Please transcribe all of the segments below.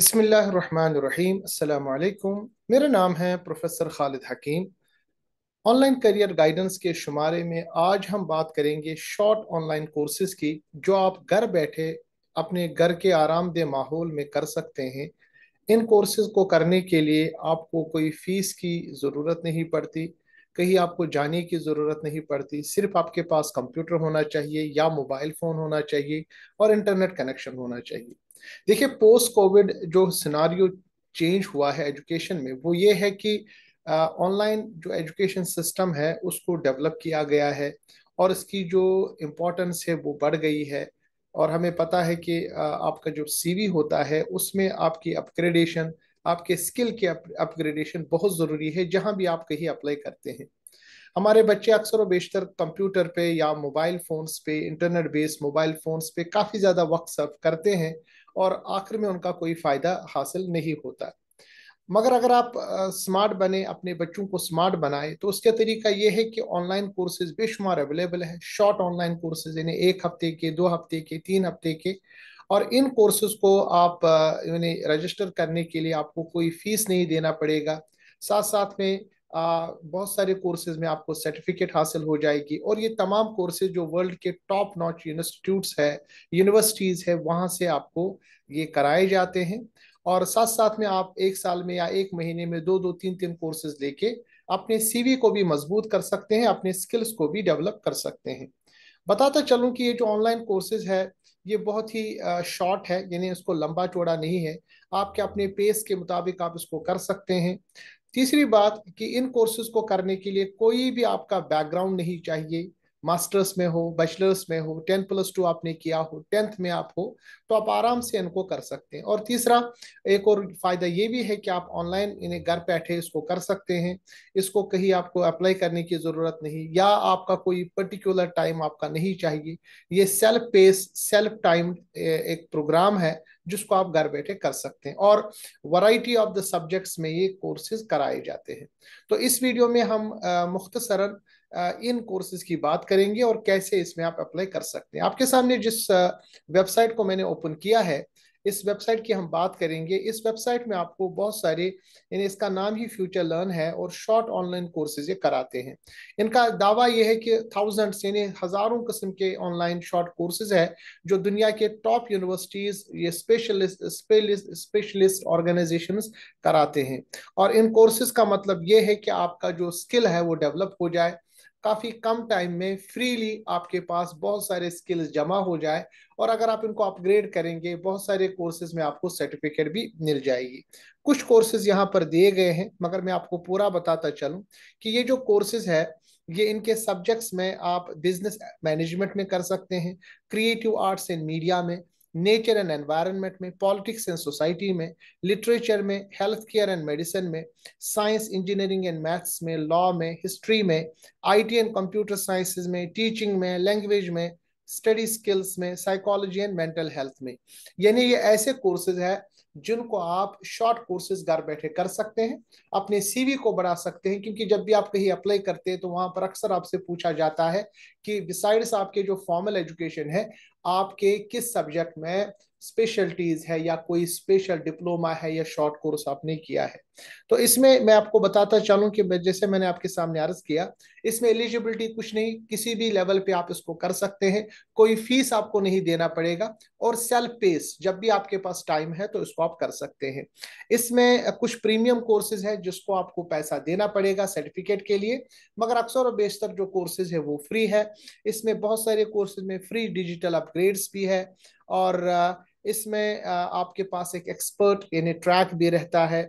बसमीम अल्लाम मेरा नाम है professor Khalid Hakim online career guidance के शुमारे में आज हम बात करेंगे शॉर्ट ऑनलाइन कोर्सेज की जो आप घर बैठे अपने घर के आरामदेह माहौल में कर सकते हैं इन कोर्सेज को करने के लिए आपको कोई फ़ीस की ज़रूरत नहीं पड़ती कहीं आपको जाने की ज़रूरत नहीं पड़ती सिर्फ आपके पास कंप्यूटर होना चाहिए या मोबाइल फ़ोन होना चाहिए और इंटरनेट कनेक्शन होना चाहिए देखिए पोस्ट कोविड जो सिनारियो चेंज हुआ है एजुकेशन में वो ये है कि ऑनलाइन uh, जो एजुकेशन सिस्टम है उसको डेवलप किया गया है और इसकी जो इम्पोर्टेंस है वो बढ़ गई है और हमें पता है कि uh, आपका जो सी होता है उसमें आपकी अपग्रेडेशन आपके स्किल के अपग्रेडेशन बहुत ज़रूरी है जहां भी आप कहीं अप्लाई करते हैं हमारे बच्चे अक्सर और बेशतर कंप्यूटर पे या मोबाइल फ़ोन्स पे इंटरनेट बेस्ड मोबाइल फ़ोन्स पे काफ़ी ज़्यादा वक्त सर्व करते हैं और आखिर में उनका कोई फायदा हासिल नहीं होता मगर अगर आप स्मार्ट बने अपने बच्चों को स्मार्ट बनाए तो उसका तरीका यह है कि ऑनलाइन कोर्सेज बेशुमार अवेलेबल है शॉर्ट ऑनलाइन कोर्सेज यानी एक हफ्ते के दो हफ्ते के तीन हफ्ते के और इन कोर्सेज को आप यानी रजिस्टर करने के लिए आपको कोई फीस नहीं देना पड़ेगा साथ साथ में बहुत सारे कोर्सेज में आपको सर्टिफिकेट हासिल हो जाएगी और ये तमाम कोर्सेज जो वर्ल्ड के टॉप नॉच इंस्टीट्यूट्स है यूनिवर्सिटीज़ है वहाँ से आपको ये कराए जाते हैं और साथ साथ में आप एक साल में या एक महीने में दो दो तीन तीन कोर्सेज लेके अपने सीवी को भी मजबूत कर सकते हैं अपने स्किल्स को भी डेवलप कर सकते हैं बताता चलूँ कि ये जो ऑनलाइन कोर्सेज है ये बहुत ही शॉर्ट है यानी इसको लंबा चौड़ा नहीं है आपके अपने पेस के मुताबिक आप इसको कर सकते हैं तीसरी बात कि इन कोर्सेज को करने के लिए कोई भी आपका बैकग्राउंड नहीं चाहिए मास्टर्स में हो बैचलर्स में हो टेन प्लस टू आपने किया हो टेंथ में आप हो तो आप आराम से इनको कर सकते हैं और तीसरा एक और फायदा ये भी है कि आप ऑनलाइन इन्हें घर बैठे इसको कर सकते हैं इसको कहीं आपको अप्लाई करने की जरूरत नहीं या आपका कोई पर्टिकुलर टाइम आपका नहीं चाहिए ये सेल्फ पेस सेल्फ टाइम एक प्रोग्राम है जिसको आप घर बैठे कर सकते हैं और वैरायटी ऑफ द सब्जेक्ट्स में ये कोर्सेज कराए जाते हैं तो इस वीडियो में हम मुख्तसरन इन कोर्सेज की बात करेंगे और कैसे इसमें आप अप्लाई कर सकते हैं आपके सामने जिस वेबसाइट को मैंने ओपन किया है इस वेबसाइट की हम बात करेंगे इस वेबसाइट में आपको बहुत सारे यानी इसका नाम ही फ्यूचर लर्न है और शॉर्ट ऑनलाइन कोर्सेज ये कराते हैं इनका दावा यह है कि थाउजेंड्स यानी हजारों किस्म के ऑनलाइन शॉर्ट कोर्सेज है जो दुनिया के टॉप यूनिवर्सिटीज ये स्पेशलिस्ट स्पेशलिस्ट स्पेशलिस्ट ऑर्गेनाइजेशन कराते हैं और इन कोर्सेज का मतलब ये है कि आपका जो स्किल है वो डेवलप हो जाए काफ़ी कम टाइम में फ्रीली आपके पास बहुत सारे स्किल्स जमा हो जाए और अगर आप इनको अपग्रेड करेंगे बहुत सारे कोर्सेज में आपको सर्टिफिकेट भी मिल जाएगी कुछ कोर्सेज यहाँ पर दिए गए हैं मगर मैं आपको पूरा बताता चलूँ कि ये जो कोर्सेज है ये इनके सब्जेक्ट्स में आप बिजनेस मैनेजमेंट में कर सकते हैं क्रिएटिव आर्ट्स एंड मीडिया में नेचर एंड एनवायरनमेंट में पॉलिटिक्स एंड सोसाइटी में लिटरेचर में हेल्थ केयर एंड मेडिसिन में साइंस इंजीनियरिंग एंड मैथ्स में लॉ में हिस्ट्री में आईटी एंड कंप्यूटर साइंसेज में टीचिंग में लैंग्वेज में स्टडी स्किल्स में साइकोलॉजी एंड मेंटल हेल्थ में यानी ये ऐसे कोर्सेज है जिनको आप शॉर्ट कोर्सेज घर बैठे कर सकते हैं अपने सीवी को बढ़ा सकते हैं क्योंकि जब भी आप कहीं अप्लाई करते हैं तो वहां पर अक्सर आपसे पूछा जाता है कि बिसाइड्स आपके जो फॉर्मल एजुकेशन है आपके किस सब्जेक्ट में स्पेशलिटीज है या कोई स्पेशल डिप्लोमा है या शॉर्ट कोर्स आपने किया है तो इसमें मैं आपको बताता चलूं कि जैसे मैंने आपके सामने अर्ज किया इसमें एलिजिबिलिटी कुछ नहीं किसी भी लेवल पे आप इसको कर सकते हैं कोई फीस आपको नहीं देना पड़ेगा और सेल्फ पेस जब भी आपके पास टाइम है तो इसको आप कर सकते हैं इसमें कुछ प्रीमियम कोर्सेज है जिसको आपको पैसा देना पड़ेगा सर्टिफिकेट के लिए मगर अक्सर और बेशतर जो कोर्सेज है वो फ्री है इसमें बहुत सारे कोर्सेज में फ्री डिजिटल अपग्रेड्स भी है और इसमें आपके पास एक एक्सपर्ट यानी ट्रैक भी रहता है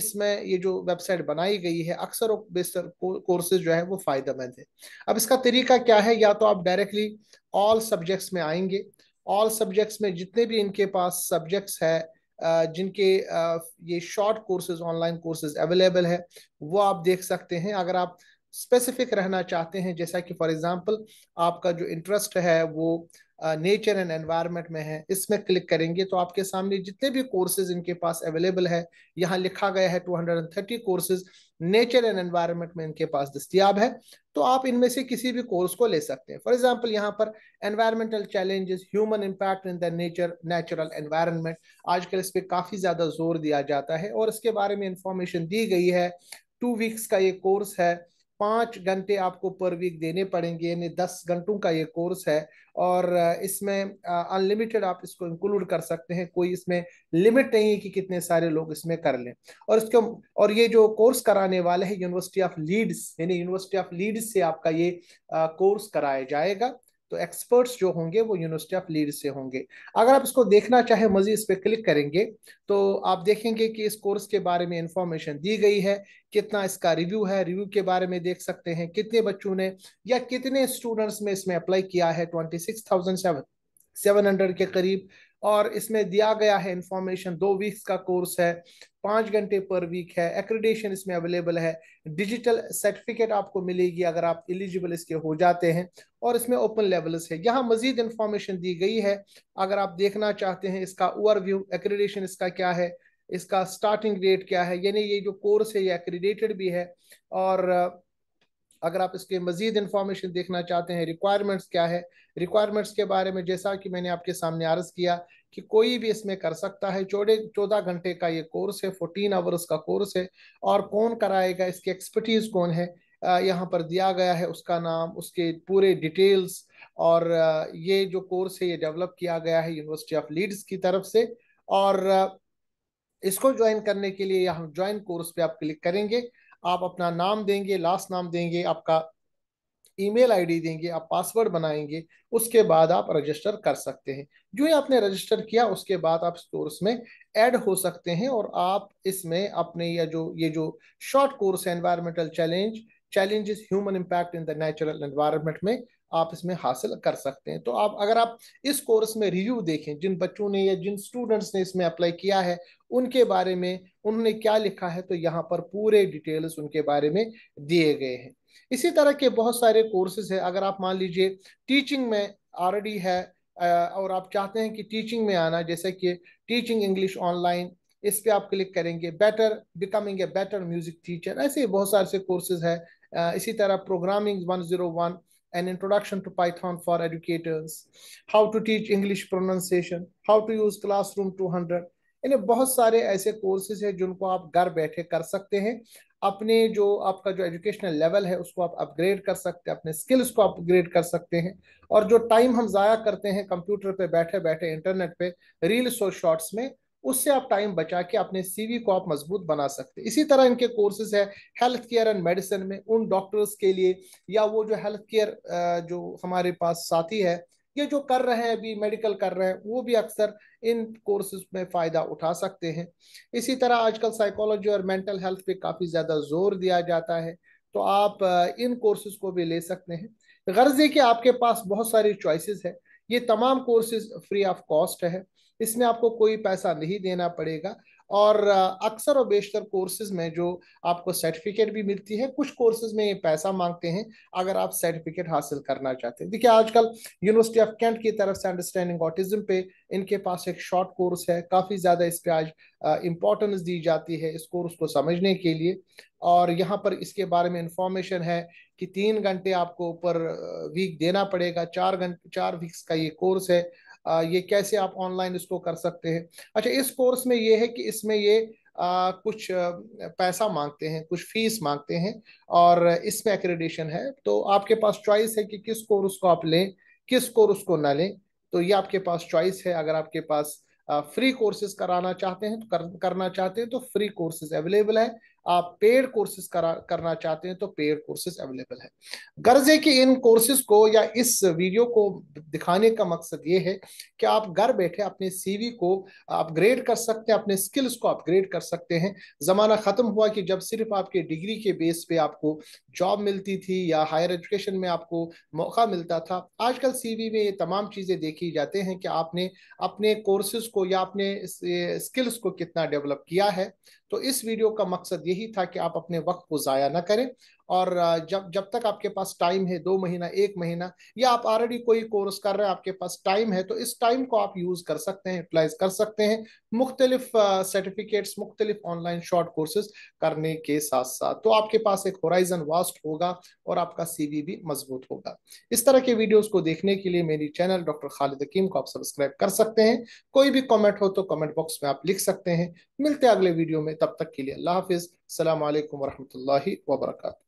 इसमें ये जो वेबसाइट बनाई गई है अक्सर और बेसर कोर्सेज जो है वो फ़ायदेमंद है अब इसका तरीका क्या है या तो आप डायरेक्टली ऑल सब्जेक्ट्स में आएंगे ऑल सब्जेक्ट्स में जितने भी इनके पास सब्जेक्ट्स है जिनके ये short courses online courses available है वो आप देख सकते हैं अगर आप स्पेसिफिक रहना चाहते हैं जैसा कि फॉर एग्जांपल आपका जो इंटरेस्ट है वो नेचर एंड एनवायरमेंट में है इसमें क्लिक करेंगे तो आपके सामने जितने भी कोर्सेज इनके पास अवेलेबल है यहाँ लिखा गया है 230 कोर्सेज नेचर एंड एनवायरमेंट में इनके पास दस्तियाब है तो आप इनमें से किसी भी कोर्स को ले सकते हैं फॉर एग्जाम्पल यहाँ पर environmental challenges human impact in the nature natural environment आजकल इस पर काफ़ी ज़्यादा जोर दिया जाता है और इसके बारे में इंफॉर्मेशन दी गई है टू वीक्स का ये कोर्स है पाँच घंटे आपको पर वीक देने पड़ेंगे यानी दस घंटों का ये कोर्स है और इसमें अनलिमिटेड आप इसको इंक्लूड कर सकते हैं कोई इसमें लिमिट नहीं है कि कितने सारे लोग इसमें कर लें और इसके और ये जो कोर्स कराने वाले हैं यूनिवर्सिटी ऑफ लीड्स यानी यूनिवर्सिटी ऑफ लीड्स से आपका ये कोर्स कराया जाएगा तो एक्सपर्ट्स जो होंगे वो यूनिवर्सिटी ऑफ लीड से होंगे अगर आप इसको देखना चाहें मजीद इस पर क्लिक करेंगे तो आप देखेंगे कि इस कोर्स के बारे में इंफॉर्मेशन दी गई है कितना इसका रिव्यू है रिव्यू के बारे में देख सकते हैं कितने बच्चों ने या कितने स्टूडेंट्स में इसमें अप्लाई किया है twenty six thousand seven seven hundred के करीब और इसमें दिया गया है इंफॉर्मेशन दो वीक्स का कोर्स है पांच घंटे पर वीक है एक्रेडेशन इसमें अवेलेबल है डिजिटल सर्टिफिकेट आपको मिलेगी अगर आप एलिजिबल इसके हो जाते हैं और इसमें ओपन लेवल्स है यहाँ मजीद इंफॉर्मेशन दी गई है अगर आप देखना चाहते हैं इसका ओवरव्यू एक्रेडेशन इसका क्या है इसका स्टार्टिंग रेट क्या है यानी ये जो कोर्स है ये एक्रेडिटेड भी है और अगर आप इसके मजीद इंफॉर्मेशन देखना चाहते हैं रिक्वायरमेंट्स क्या है रिक्वायरमेंट्स के बारे में जैसा कि मैंने आपके सामने अर्ज किया कि कोई भी इसमें कर सकता है चौदह चौदह घंटे का ये कोर्स है फोर्टीन आवर्स का कोर्स है और कौन कराएगा इसकी एक्सपर्टीज कौन है यहाँ पर दिया गया है उसका नाम उसके पूरे डिटेल्स और ये जो कोर्स है ये डेवलप किया गया है यूनिवर्सिटी ऑफ लीड्स की तरफ से और इसको ज्वाइन करने के लिए यहाँ ज्वाइन कोर्स पे आप क्लिक करेंगे आप अपना नाम देंगे लास्ट नाम देंगे आपका ईमेल आईडी देंगे आप पासवर्ड बनाएंगे उसके बाद आप रजिस्टर कर सकते हैं जो ही आपने रजिस्टर किया उसके बाद आप कोर्स में ऐड हो सकते हैं और आप इसमें अपने या जो ये जो शॉर्ट कोर्स है environmental challenge challenges human impact in the natural environment में आप इसमें हासिल कर सकते हैं तो आप अगर आप इस कोर्स में रिव्यू देखें जिन बच्चों ने या जिन स्टूडेंट्स ने इसमें अप्लाई किया है उनके बारे में उन्होंने क्या लिखा है तो यहाँ पर पूरे डिटेल्स उनके बारे में दिए गए हैं इसी तरह के बहुत सारे कोर्सेज है अगर आप मान लीजिए टीचिंग में ऑलरेडी है और आप चाहते हैं कि टीचिंग में आना जैसे कि टीचिंग इंग्लिश ऑनलाइन इस पे आप क्लिक करेंगे better becoming a better music teacher ऐसे बहुत सारे से कोर्सेज है इसी तरह programming one zero one an introduction to Python for educators, how to teach English pronunciation, how to use Classroom 200. यानी बहुत सारे ऐसे कोर्सेज हैं जिनको आप घर बैठे कर सकते हैं अपने जो आपका जो एजुकेशनल लेवल है उसको आप अपग्रेड कर सकते हैं अपने स्किल्स को अपग्रेड कर सकते हैं और जो टाइम हम ज़ाया करते हैं कंप्यूटर पे बैठे बैठे इंटरनेट पे रील्स और शॉर्ट्स में उससे आप टाइम बचा के अपने सीवी को आप मजबूत बना सकते हैं इसी तरह इनके कोर्सेज है हेल्थ केयर एंड मेडिसिन में उन डॉक्टर्स के लिए या वो जो हेल्थ केयर जो हमारे पास साथी है ये जो कर रहे हैं अभी मेडिकल कर रहे हैं वो भी अक्सर इन कोर्सेज में फ़ायदा उठा सकते हैं इसी तरह आजकल साइकोलॉजी और मेंटल हेल्थ पे काफ़ी ज़्यादा जोर दिया जाता है तो आप इन कोर्सेज को भी ले सकते हैं गर्ज कि आपके पास बहुत सारी चॉइसेस है ये तमाम कोर्सेज फ्री ऑफ कॉस्ट है इसमें आपको कोई पैसा नहीं देना पड़ेगा और अक्सर और बेशतर कोर्सेज में जो आपको सर्टिफिकेट भी मिलती है कुछ कोर्सेज में ये पैसा मांगते हैं अगर आप सर्टिफिकेट हासिल करना चाहते हैं देखिए आजकल यूनिवर्सिटी ऑफ कैंट की तरफ से अंडरस्टैंडिंग ऑटिज्म पे इनके पास एक शॉर्ट कोर्स है काफ़ी ज़्यादा इस पर आज इम्पोर्टेंस दी जाती है इस कोर्स को समझने के लिए और यहाँ पर इसके बारे में इंफॉर्मेशन है कि तीन घंटे आपको ऊपर वीक देना पड़ेगा चार घंटे चार वीक्स का ये कोर्स है ये कैसे आप ऑनलाइन इसको कर सकते हैं अच्छा इस कोर्स में ये है कि इसमें ये आ, कुछ पैसा मांगते हैं कुछ फीस मांगते हैं और इसमें एक्रेडिशन है तो आपके पास चॉइस है कि किस कोर्स को आप लें किस कोर्स को ना लें तो ये आपके पास चॉइस है अगर आपके पास फ्री कोर्सेज कराना चाहते हैं तो कर, करना चाहते हैं तो फ्री कोर्सेज अवेलेबल है आप पेड कोर्सेज करा करना चाहते हैं तो पेड कोर्सेज अवेलेबल है गर्ज है कि इन कोर्सेज को या इस वीडियो को दिखाने का मकसद ये है कि आप घर बैठे अपने सीवी को अपग्रेड कर सकते हैं अपने स्किल्स को अपग्रेड कर सकते हैं ज़माना ख़त्म हुआ कि जब सिर्फ आपके डिग्री के बेस पे आपको जॉब मिलती थी या हायर एजुकेशन में आपको मौका मिलता था आजकल सीवी में ये तमाम चीज़ें देखी जाते हैं कि आपने अपने कोर्सेज को या अपने स्किल्स को कितना डेवलप किया है तो इस वीडियो का मकसद ये यही था कि आप अपने वक्त को ज़ाया ना करें और जब जब तक आपके पास टाइम है दो महीना एक महीना या आप ऑलरेडी कोई कोर्स कर रहे हैं आपके पास टाइम है तो इस टाइम को आप यूज़ कर सकते हैं यूटिलाइज कर सकते हैं मुख्तलिफ सर्टिफिकेट्स मुख्तलिफ ऑनलाइन शॉर्ट कोर्सेज करने के साथ साथ तो आपके पास एक होराइजन वास्ट होगा और आपका सीवी भी मजबूत होगा इस तरह के वीडियोज को देखने के लिए मेरी चैनल डॉक्टर खालिद हकीम को आप सब्सक्राइब कर सकते हैं कोई भी कॉमेंट हो तो कमेंट बॉक्स में आप लिख सकते हैं मिलते हैं अगले वीडियो में तब तक के लिए अल्लाह हाफिज़ अल्लाम वरहमल वर्का